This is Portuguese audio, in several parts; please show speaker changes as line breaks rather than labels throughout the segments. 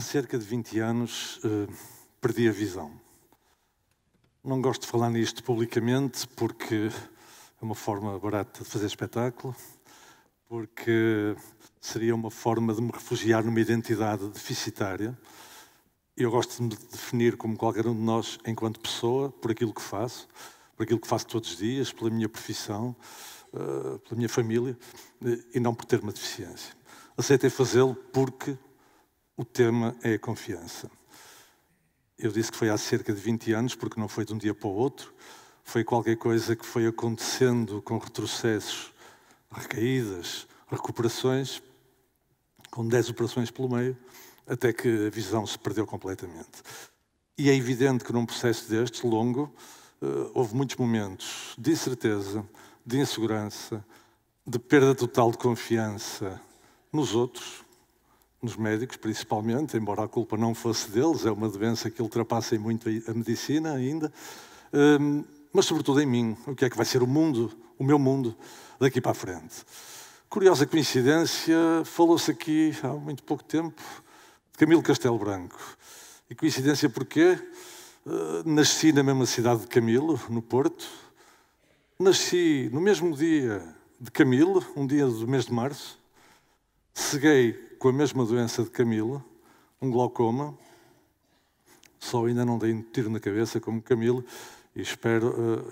há cerca de 20 anos eh, perdi a visão. Não gosto de falar nisto publicamente porque é uma forma barata de fazer espetáculo, porque seria uma forma de me refugiar numa identidade deficitária. Eu gosto de me definir como qualquer um de nós enquanto pessoa, por aquilo que faço, por aquilo que faço todos os dias, pela minha profissão, eh, pela minha família, eh, e não por ter uma deficiência. Aceitei fazê-lo porque o tema é a confiança. Eu disse que foi há cerca de 20 anos, porque não foi de um dia para o outro. Foi qualquer coisa que foi acontecendo com retrocessos, recaídas, recuperações, com 10 operações pelo meio, até que a visão se perdeu completamente. E é evidente que num processo destes, longo, eh, houve muitos momentos de incerteza, de insegurança, de perda total de confiança nos outros, nos médicos principalmente, embora a culpa não fosse deles, é uma doença que ultrapassa muito a medicina ainda, hum, mas sobretudo em mim, o que é que vai ser o mundo, o meu mundo, daqui para a frente. Curiosa coincidência, falou-se aqui há muito pouco tempo de Camilo Castelo Branco. E coincidência porquê? Hum, nasci na mesma cidade de Camilo, no Porto. Nasci no mesmo dia de Camilo, um dia do mês de março. Ceguei com a mesma doença de Camilo, um glaucoma, só ainda não dei um tiro na cabeça como Camilo, e espero.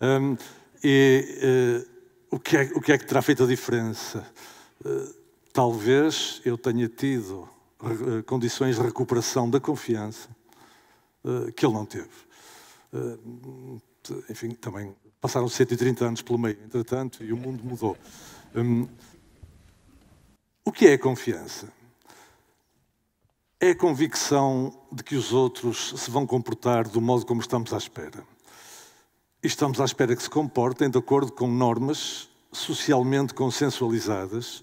Uh, um, e uh, o, que é, o que é que terá feito a diferença? Uh, talvez eu tenha tido condições de recuperação da confiança que ele não teve. Enfim, também passaram 130 anos pelo meio, entretanto, e o mundo mudou. Um, o que é confiança? É a convicção de que os outros se vão comportar do modo como estamos à espera. E estamos à espera que se comportem de acordo com normas socialmente consensualizadas,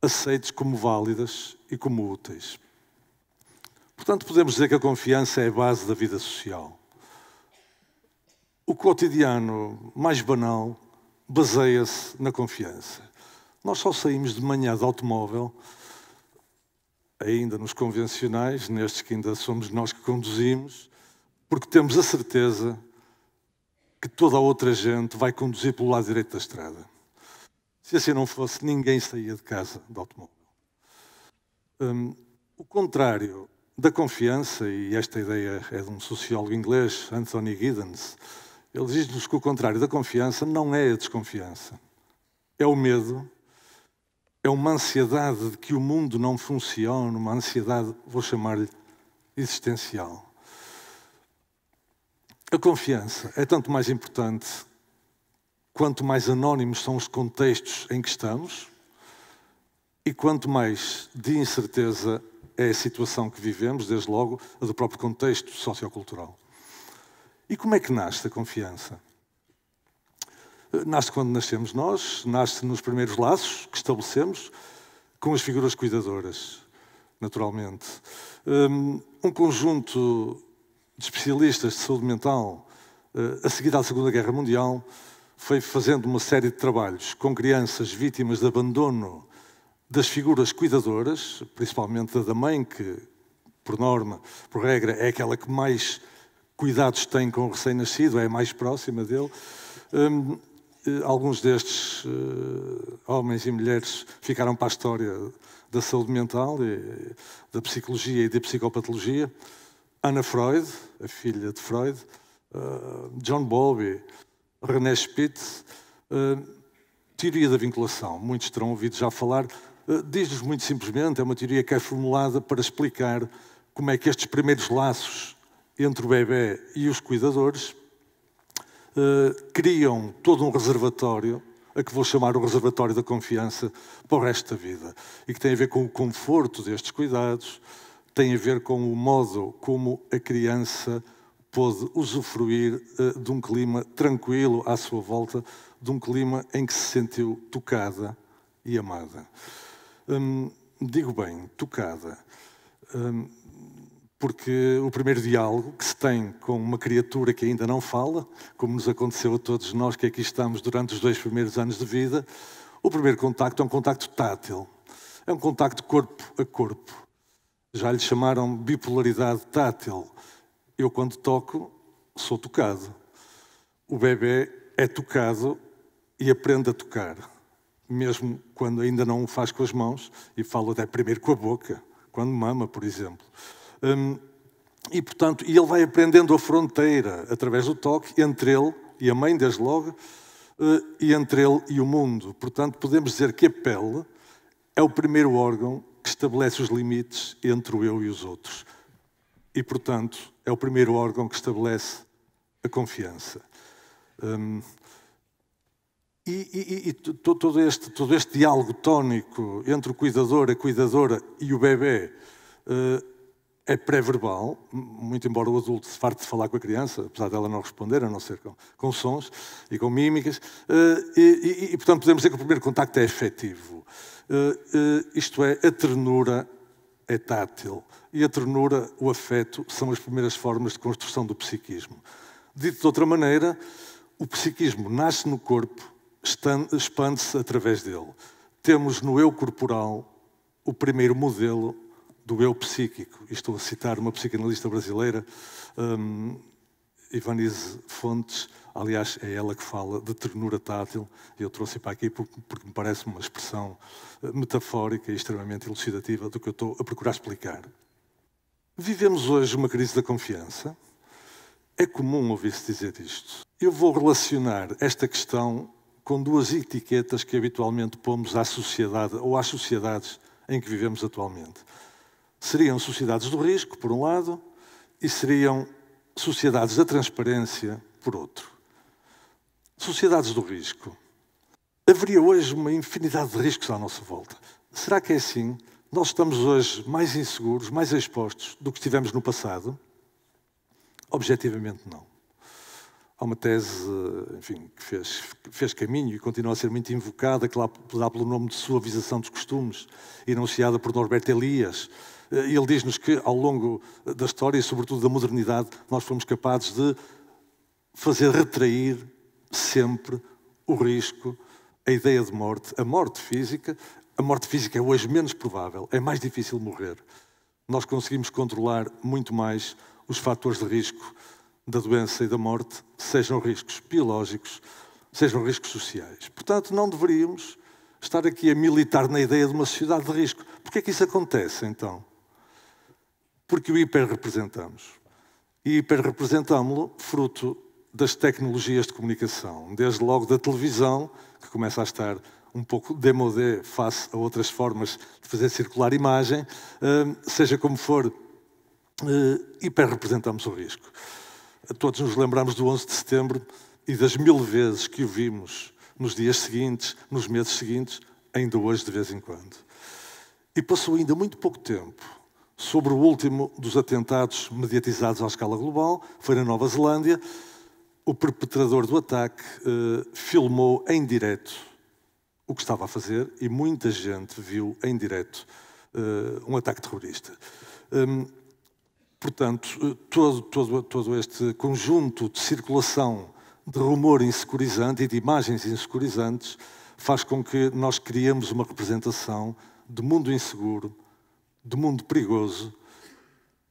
aceites como válidas e como úteis. Portanto, podemos dizer que a confiança é a base da vida social. O cotidiano mais banal baseia-se na confiança. Nós só saímos de manhã de automóvel, ainda nos convencionais, nestes que ainda somos nós que conduzimos, porque temos a certeza que toda a outra gente vai conduzir pelo lado direito da estrada. Se assim não fosse, ninguém saía de casa de automóvel. Um, o contrário da confiança, e esta ideia é de um sociólogo inglês, Anthony Giddens, ele diz-nos que o contrário da confiança não é a desconfiança, é o medo é uma ansiedade de que o mundo não funciona, uma ansiedade, vou chamar-lhe, existencial. A confiança é tanto mais importante quanto mais anónimos são os contextos em que estamos e quanto mais de incerteza é a situação que vivemos, desde logo a do próprio contexto sociocultural. E como é que nasce a confiança? Nasce quando nascemos nós, nasce nos primeiros laços que estabelecemos com as figuras cuidadoras, naturalmente. Hum, um conjunto de especialistas de saúde mental, eh, a seguir à Segunda Guerra Mundial, foi fazendo uma série de trabalhos com crianças vítimas de abandono das figuras cuidadoras, principalmente da mãe, que, por norma, por regra, é aquela que mais cuidados tem com o recém-nascido, é a mais próxima dele. Hum, eh, alguns destes eh, homens e mulheres ficaram para a história da saúde mental, e, da psicologia e da psicopatologia. Anna Freud, a filha de Freud, eh, John Bowlby, René Spitz, teoria da vinculação. Muitos terão ouvido já falar. Diz-nos muito simplesmente, é uma teoria que é formulada para explicar como é que estes primeiros laços entre o bebê e os cuidadores eh, criam todo um reservatório, a que vou chamar o reservatório da confiança, para o resto da vida. E que tem a ver com o conforto destes cuidados, tem a ver com o modo como a criança pôde usufruir eh, de um clima tranquilo à sua volta, de um clima em que se sentiu tocada e amada. Hum, digo bem, tocada. Hum, porque o primeiro diálogo que se tem com uma criatura que ainda não fala, como nos aconteceu a todos nós que aqui estamos durante os dois primeiros anos de vida, o primeiro contacto é um contacto tátil, é um contacto corpo a corpo. Já lhe chamaram bipolaridade tátil. Eu, quando toco, sou tocado. O bebê é tocado e aprende a tocar, mesmo quando ainda não o faz com as mãos, e fala até primeiro com a boca, quando mama, por exemplo. Hum, e, portanto, e ele vai aprendendo a fronteira através do toque entre ele e a mãe, desde logo, eh, e entre ele e o mundo. Portanto, podemos dizer que a pele é o primeiro órgão que estabelece os limites entre o eu e os outros. E, portanto, é o primeiro órgão que estabelece a confiança. Hum, e, e, e todo, este, todo este diálogo tónico entre o cuidador, a cuidadora e o bebê uh, é pré-verbal, muito embora o adulto se farte de falar com a criança, apesar dela não responder, a não ser com, com sons e com mímicas, eh, e, e, e, portanto podemos dizer que o primeiro contacto é afetivo. Eh, eh, isto é, a ternura é tátil e a ternura, o afeto, são as primeiras formas de construção do psiquismo. Dito de outra maneira, o psiquismo nasce no corpo, expande-se através dele. Temos no eu corporal o primeiro modelo do eu psíquico. E estou a citar uma psicanalista brasileira, um, Ivanise Fontes, aliás, é ela que fala de ternura tátil, e eu trouxe para aqui porque, me parece uma expressão eh, metafórica e extremamente elucidativa do que eu estou a procurar explicar. Vivemos hoje uma crise da confiança. É comum ouvir-se dizer isto. Eu vou relacionar esta questão com duas etiquetas que habitualmente pomos à sociedade ou às sociedades em que vivemos atualmente seriam sociedades do risco, por um lado, e seriam sociedades da transparência, por outro. Sociedades do risco. Haveria hoje uma infinidade de riscos à nossa volta. Será que é assim? Nós estamos hoje mais inseguros, mais expostos do que estivemos no passado? Objetivamente, não. Há uma tese eh, enfim, que fez, fez, caminho e continua a ser muito invocada, que lá dá pelo nome de suavização dos costumes, enunciada por Norberto Elias. Eh, ele diz-nos que, ao longo da história e, sobretudo, da modernidade, nós fomos capazes de fazer retrair sempre o risco, a ideia de morte, a morte física. A morte física é hoje menos provável, é mais difícil morrer. Nós conseguimos controlar muito mais os fatores de risco da doença e da morte sejam riscos biológicos, sejam riscos sociais. Portanto, não deveríamos estar aqui a militar na ideia de uma sociedade de risco. Porquê é que isso acontece, então? Porque o hiperrepresentamos. E representámo lo fruto das tecnologias de comunicação, desde logo da televisão, que começa a estar um pouco demodé face a outras formas de fazer circular imagem, eh, seja como for, eh, hiperrepresentamos o risco. Todos nos lembramos do 11 de setembro e das mil vezes que o vimos nos dias seguintes, nos meses seguintes, ainda hoje de vez em quando. E passou ainda muito pouco tempo sobre o último dos atentados mediatizados à escala global, foi na Nova Zelândia. O perpetrador do ataque eh, filmou em direto o que estava a fazer e muita gente viu em direto eh, um ataque terrorista. Hum, Portanto, eh, todo, todo, todo este conjunto de circulação de rumor insecurizante e de imagens insecurizantes faz com que nós criemos uma representação de mundo inseguro, de mundo perigoso,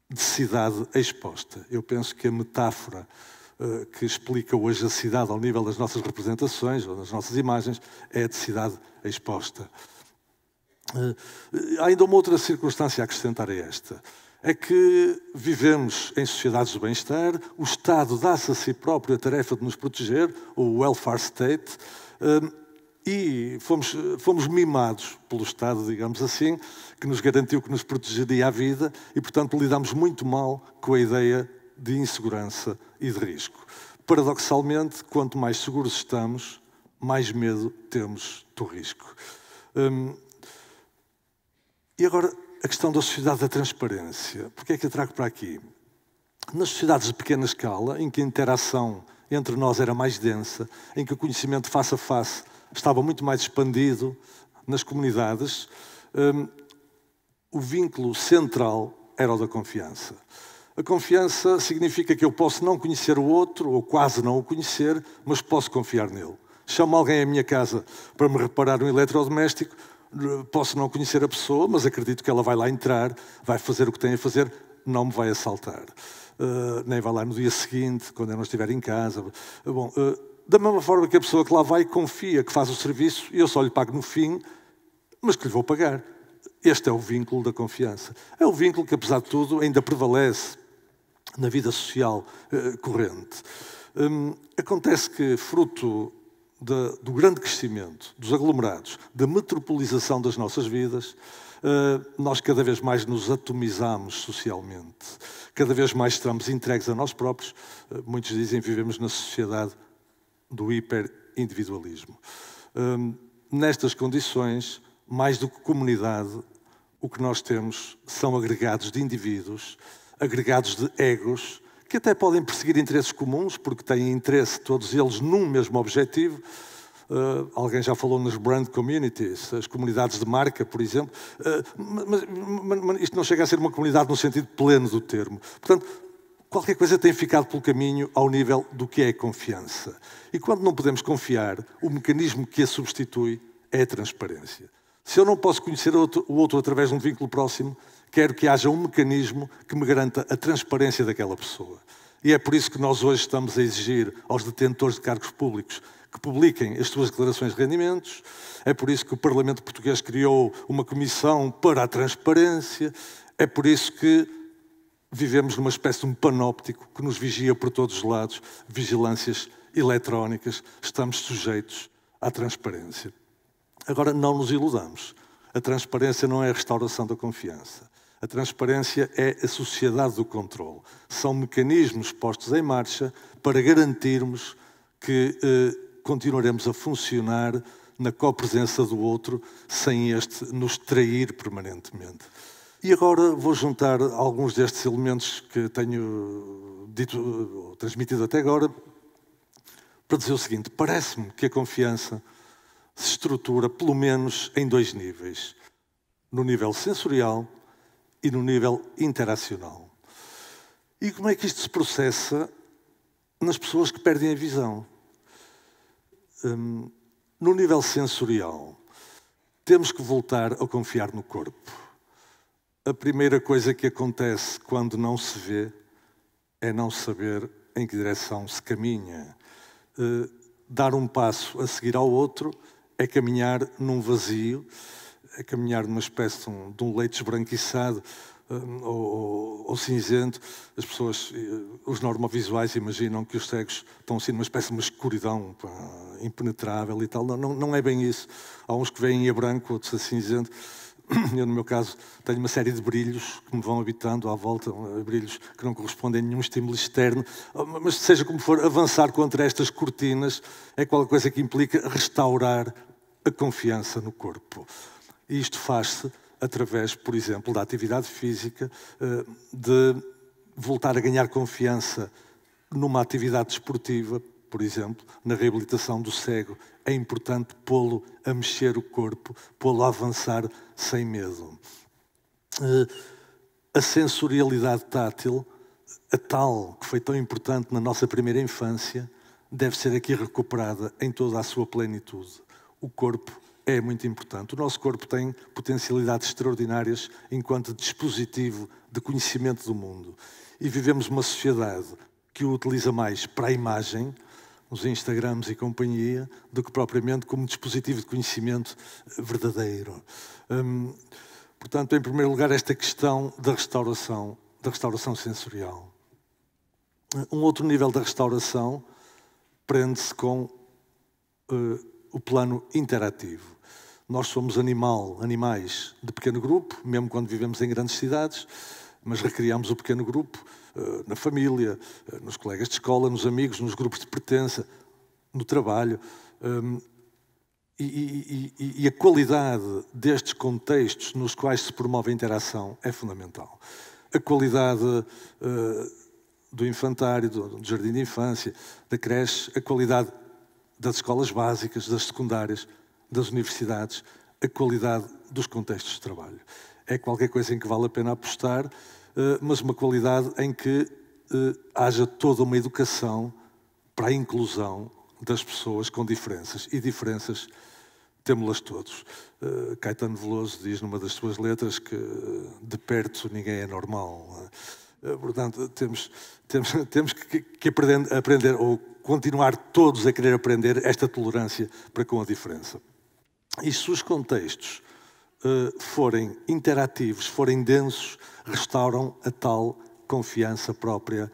de cidade exposta. Eu penso que a metáfora uh, que explica hoje a cidade ao nível das nossas representações ou das nossas imagens é a de cidade exposta. Uh, ainda uma outra circunstância a acrescentar a esta é que vivemos em sociedades de bem-estar, o Estado dá-se a si próprio a tarefa de nos proteger, o welfare state, hum, e fomos, fomos mimados pelo Estado, digamos assim, que nos garantiu que nos protegeria a vida e, portanto, lidamos muito mal com a ideia de insegurança e de risco. Paradoxalmente, quanto mais seguros estamos, mais medo temos do risco. Hum, e agora, a questão da sociedade da transparência. Porquê é que eu trago para aqui? Nas sociedades de pequena escala, em que a interação entre nós era mais densa, em que o conhecimento face a face estava muito mais expandido nas comunidades, um, o vínculo central era o da confiança. A confiança significa que eu posso não conhecer o outro, ou quase não o conhecer, mas posso confiar nele. Chamo alguém à minha casa para me reparar um eletrodoméstico, posso não conhecer a pessoa, mas acredito que ela vai lá entrar, vai fazer o que tem a fazer, não me vai assaltar. Uh, nem vai lá no dia seguinte, quando eu não estiver em casa. Bom, uh, da mesma forma que a pessoa que lá vai confia que faz o serviço e eu só lhe pago no fim, mas que lhe vou pagar. Este é o vínculo da confiança. É o vínculo que, apesar de tudo, ainda prevalece na vida social uh, corrente. Um, acontece que, fruto do grande crescimento dos aglomerados, da metropolização das nossas vidas, eh, nós cada vez mais nos atomizamos socialmente, cada vez mais estamos entregues a nós próprios. Eh, muitos dizem que vivemos na sociedade do hiperindividualismo. Ehm, nestas condições, mais do que comunidade, o que nós temos são agregados de indivíduos, agregados de egos, que até podem perseguir interesses comuns, porque têm interesse todos eles num mesmo objetivo. Uh, alguém já falou nas brand communities, as comunidades de marca, por exemplo, uh, mas, mas, mas, isto não chega a ser uma comunidade no sentido pleno do termo. Portanto, qualquer coisa tem ficado pelo caminho ao nível do que é confiança. E quando não podemos confiar, o mecanismo que a substitui é a transparência. Se eu não posso conhecer o outro através de um vínculo próximo, quero que haja um mecanismo que me garanta a transparência daquela pessoa. E é por isso que nós hoje estamos a exigir aos detentores de cargos públicos que publiquem as suas declarações de rendimentos. É por isso que o Parlamento Português criou uma comissão para a transparência. É por isso que vivemos numa espécie de um panóptico que nos vigia por todos os lados, vigilâncias eletrónicas, estamos sujeitos à transparência. Agora, não nos iludamos. A transparência não é a restauração da confiança. A transparência é a sociedade do controle. São mecanismos postos em marcha para garantirmos que eh, continuaremos a funcionar na copresença do outro sem este nos trair permanentemente. E agora vou juntar alguns destes elementos que tenho dito, eh, transmitido até agora para dizer o seguinte: parece-me que a confiança se estrutura pelo menos em dois níveis. No nível sensorial e no nível interacional. E como é que isto se processa nas pessoas que perdem a visão? Hum, no nível sensorial, temos que voltar a confiar no corpo. A primeira coisa que acontece quando não se vê é não saber em que direção se caminha. Uh, dar um passo a seguir ao outro é caminhar num vazio a caminhar numa espécie de um, de um leite esbranquiçado hum, ou, ou, cinzento. As pessoas, eh, os normovisuais, imaginam que os cegos estão assim numa espécie de uma escuridão impenetrável e tal. Não, não, não é bem isso. Há uns que veem a branco, outros a cinzento eu no meu caso tenho uma série de brilhos que me vão habitando à volta, eh, brilhos que não correspondem a nenhum estímulo externo, ah, mas seja como for, avançar contra estas cortinas é qualquer coisa que implica restaurar a confiança no corpo. E isto faz-se através, por exemplo, da atividade física, eh, de voltar a ganhar confiança numa atividade desportiva, por exemplo, na reabilitação do cego. É importante pô-lo a mexer o corpo, pô-lo a avançar sem medo. Eh, a sensorialidade tátil, a tal que foi tão importante na nossa primeira infância, deve ser aqui recuperada em toda a sua plenitude. O corpo é muito importante. O nosso corpo tem potencialidades extraordinárias enquanto dispositivo de conhecimento do mundo. E vivemos uma sociedade que o utiliza mais para a imagem, nos Instagrams e companhia, do que propriamente como dispositivo de conhecimento verdadeiro. Hum, portanto, em primeiro lugar, esta questão da restauração, da restauração sensorial. Um outro nível da restauração prende-se com uh, o plano interativo. Nós somos animal, animais de pequeno grupo, mesmo quando vivemos em grandes cidades, mas recriamos o pequeno grupo eh, na família, eh, nos colegas de escola, nos amigos, nos grupos de pertença, no trabalho. Hum, e, e, e, a qualidade destes contextos nos quais se promove a interação é fundamental. A qualidade eh, do infantário, do, do, jardim de infância, da creche, a qualidade das escolas básicas, das secundárias, das universidades, a qualidade dos contextos de trabalho. É qualquer coisa em que vale a pena apostar, eh, mas uma qualidade em que eh, haja toda uma educação para a inclusão das pessoas com diferenças. E diferenças temos-las todos. Eh, Caetano Veloso diz numa das suas letras que de perto ninguém é normal. É? Portanto, temos, temos, temos que, que aprender, aprender, ou continuar todos a querer aprender esta tolerância para com a diferença e se os contextos uh, forem interativos, forem densos, restauram a tal confiança própria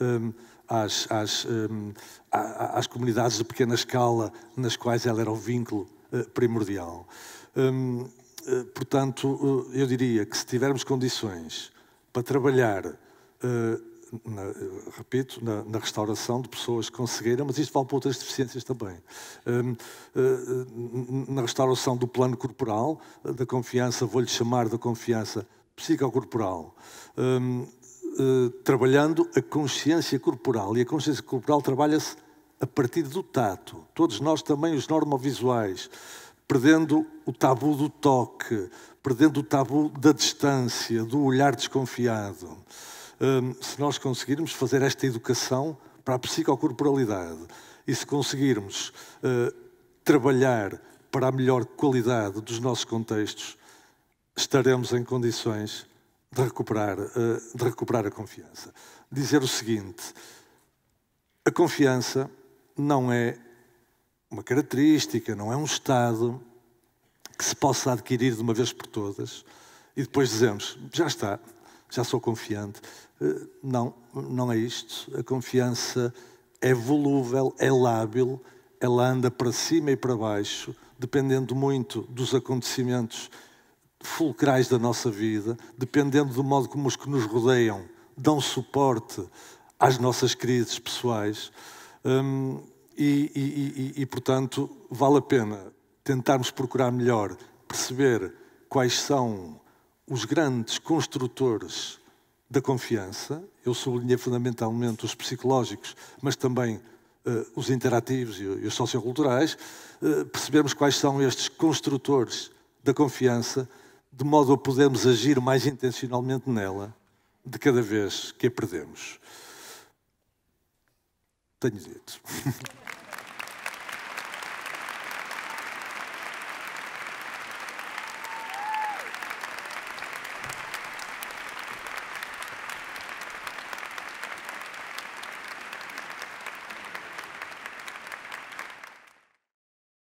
um, ehm, às, às, um, ehm, às, comunidades de pequena escala nas quais ela era o vínculo uh, primordial. Um, ehm, uh, eh, portanto, eu diria que se tivermos condições para trabalhar na, repito, na, na, restauração de pessoas com cegueira, mas isto vale para outras deficiências também. Hum, hum, na restauração do plano corporal, da confiança, vou-lhe chamar da confiança psicocorporal. Hum, eh, trabalhando a consciência corporal. E a consciência corporal trabalha-se a partir do tato. Todos nós também, os normovisuais, perdendo o tabu do toque, perdendo o tabu da distância, do olhar desconfiado. Hum, se nós conseguirmos fazer esta educação para a psicocorporalidade e se conseguirmos hum, trabalhar para a melhor qualidade dos nossos contextos, estaremos em condições de recuperar, hum, de recuperar a confiança. Dizer o seguinte: a confiança não é uma característica, não é um estado que se possa adquirir de uma vez por todas e depois dizemos, já está, já sou confiante. Eh, não, não é isto. A confiança é volúvel, é lábil, ela anda para cima e para baixo, dependendo muito dos acontecimentos fulcrais da nossa vida, dependendo do modo como os que nos rodeiam dão suporte às nossas crises pessoais. Hum, e, e, e, e, portanto, vale a pena tentarmos procurar melhor, perceber quais são os grandes construtores da confiança, eu sublinhei fundamentalmente os psicológicos, mas também uh, os interativos e, os socioculturais, uh, percebemos quais são estes construtores da confiança, de modo a podermos agir mais intencionalmente nela de cada vez que a perdemos. Tenho dito.